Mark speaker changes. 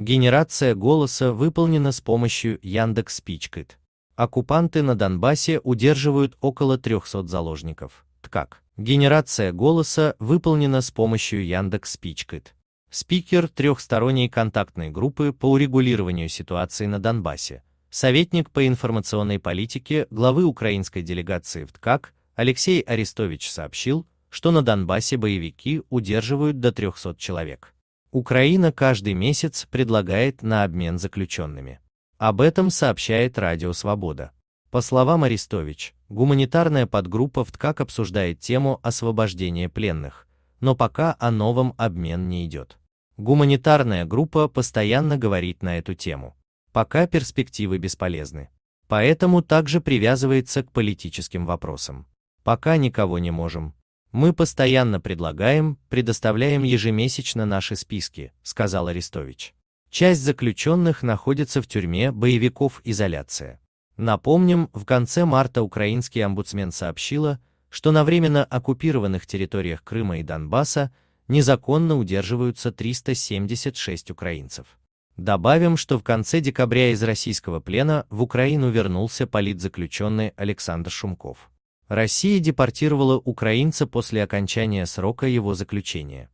Speaker 1: Генерация голоса выполнена с помощью Яндекс Пичкит. Оккупанты на Донбассе удерживают около 300 заложников. Ткак. Генерация голоса выполнена с помощью Яндекс Пичкит. Спикер трехсторонней контактной группы по урегулированию ситуации на Донбассе. Советник по информационной политике главы украинской делегации в ТКАК Алексей Арестович сообщил, что на Донбассе боевики удерживают до 300 человек. Украина каждый месяц предлагает на обмен заключенными. Об этом сообщает Радио Свобода. По словам Арестович, гуманитарная подгруппа в ТКАК обсуждает тему освобождения пленных, но пока о новом обмен не идет. Гуманитарная группа постоянно говорит на эту тему. Пока перспективы бесполезны. Поэтому также привязывается к политическим вопросам. Пока никого не можем, мы постоянно предлагаем, предоставляем ежемесячно наши списки, сказал Арестович. Часть заключенных находится в тюрьме боевиков изоляция. Напомним, в конце марта украинский омбудсмен сообщила, что на временно оккупированных территориях Крыма и Донбасса незаконно удерживаются 376 украинцев. Добавим, что в конце декабря из российского плена в Украину вернулся политзаключенный Александр Шумков. Россия депортировала украинца после окончания срока его заключения.